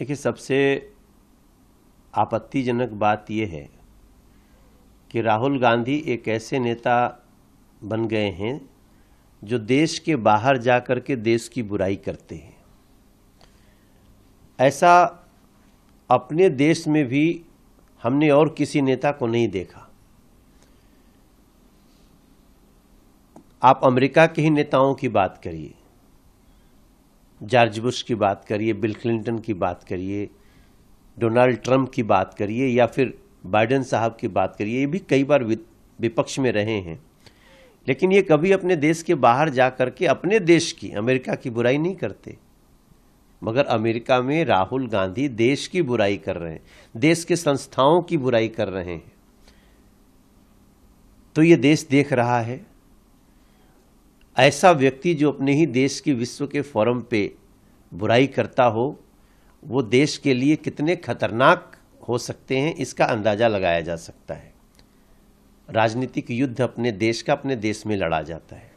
देखिए सबसे आपत्तिजनक बात यह है कि राहुल गांधी एक ऐसे नेता बन गए हैं जो देश के बाहर जा कर के देश की बुराई करते हैं ऐसा अपने देश में भी हमने और किसी नेता को नहीं देखा आप अमेरिका के ही नेताओं की बात करिए जॉर्ज बुश की बात करिए बिल क्लिंटन की बात करिए डोनाल्ड ट्रंप की बात करिए या फिर बाइडन साहब की बात करिए ये भी कई बार विपक्ष में रहे हैं लेकिन ये कभी अपने देश के बाहर जा कर के अपने देश की अमेरिका की बुराई नहीं करते मगर अमेरिका में राहुल गांधी देश की बुराई कर रहे हैं देश के संस्थाओं की बुराई कर रहे हैं तो ये देश देख रहा है ऐसा व्यक्ति जो अपने ही देश की विश्व के फोरम पे बुराई करता हो वो देश के लिए कितने खतरनाक हो सकते हैं इसका अंदाज़ा लगाया जा सकता है राजनीतिक युद्ध अपने देश का अपने देश में लड़ा जाता है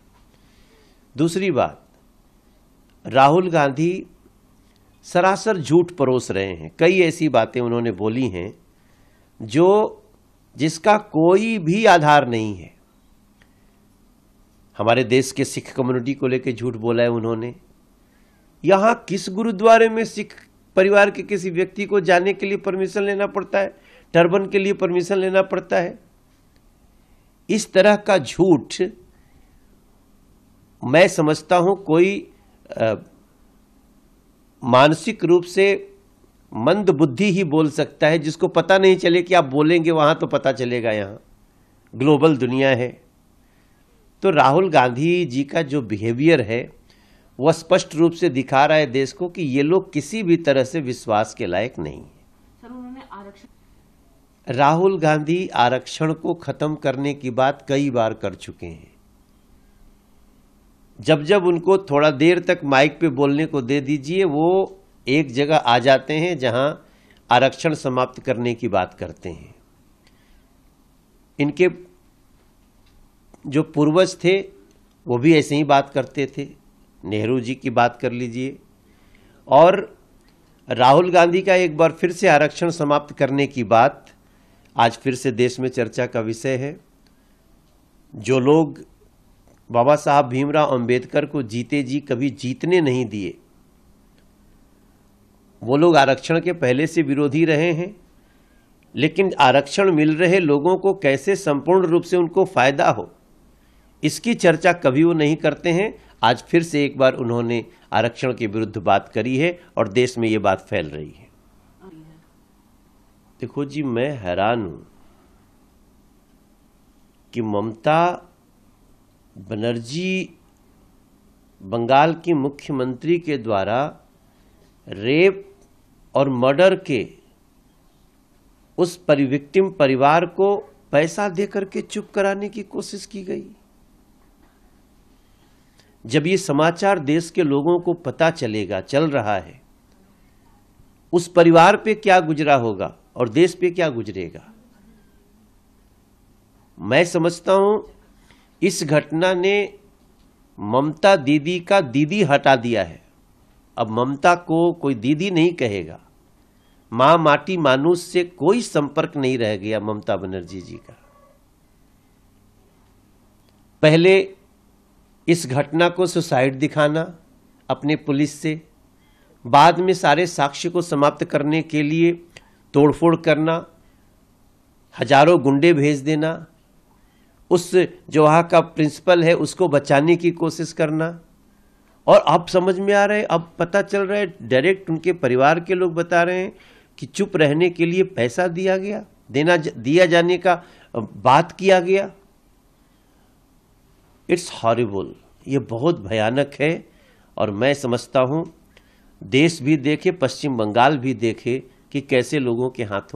दूसरी बात राहुल गांधी सरासर झूठ परोस रहे हैं कई ऐसी बातें उन्होंने बोली हैं जो जिसका कोई भी आधार नहीं है हमारे देश के सिख कम्युनिटी को लेकर झूठ बोला है उन्होंने यहाँ किस गुरुद्वारे में सिख परिवार के किसी व्यक्ति को जाने के लिए परमिशन लेना पड़ता है टर्बन के लिए परमिशन लेना पड़ता है इस तरह का झूठ मैं समझता हूं कोई आ, मानसिक रूप से मंद बुद्धि ही बोल सकता है जिसको पता नहीं चले कि आप बोलेंगे वहां तो पता चलेगा यहाँ ग्लोबल दुनिया है तो राहुल गांधी जी का जो बिहेवियर है वह स्पष्ट रूप से दिखा रहा है देश को कि ये लोग किसी भी तरह से विश्वास के लायक नहीं है सर उन्होंने आरक्षण राहुल गांधी आरक्षण को खत्म करने की बात कई बार कर चुके हैं जब जब उनको थोड़ा देर तक माइक पे बोलने को दे दीजिए वो एक जगह आ जाते हैं जहां आरक्षण समाप्त करने की बात करते हैं इनके जो पूर्वज थे वो भी ऐसे ही बात करते थे नेहरू जी की बात कर लीजिए और राहुल गांधी का एक बार फिर से आरक्षण समाप्त करने की बात आज फिर से देश में चर्चा का विषय है जो लोग बाबा साहब भीमराव अंबेडकर को जीते जी कभी जीतने नहीं दिए वो लोग आरक्षण के पहले से विरोधी रहे हैं लेकिन आरक्षण मिल रहे लोगों को कैसे संपूर्ण रूप से उनको फायदा हो इसकी चर्चा कभी वो नहीं करते हैं आज फिर से एक बार उन्होंने आरक्षण के विरुद्ध बात करी है और देश में ये बात फैल रही है देखो जी मैं हैरान हूं कि ममता बनर्जी बंगाल की मुख्यमंत्री के द्वारा रेप और मर्डर के उस परिविक्टिम परिवार को पैसा देकर के चुप कराने की कोशिश की गई जब ये समाचार देश के लोगों को पता चलेगा चल रहा है उस परिवार पे क्या गुजरा होगा और देश पे क्या गुजरेगा मैं समझता हूं इस घटना ने ममता दीदी का दीदी हटा दिया है अब ममता को कोई दीदी नहीं कहेगा मां माटी मानुष से कोई संपर्क नहीं रह गया ममता बनर्जी जी का पहले इस घटना को सुसाइड दिखाना अपने पुलिस से बाद में सारे साक्ष्य को समाप्त करने के लिए तोड़फोड़ करना हजारों गुंडे भेज देना उस जो वहाँ का प्रिंसिपल है उसको बचाने की कोशिश करना और अब समझ में आ रहे हैं अब पता चल रहा है डायरेक्ट उनके परिवार के लोग बता रहे हैं कि चुप रहने के लिए पैसा दिया गया देना दिया जाने का बात किया गया इट्स हॉरिबल ये बहुत भयानक है और मैं समझता हूँ देश भी देखे पश्चिम बंगाल भी देखे कि कैसे लोगों के हाथों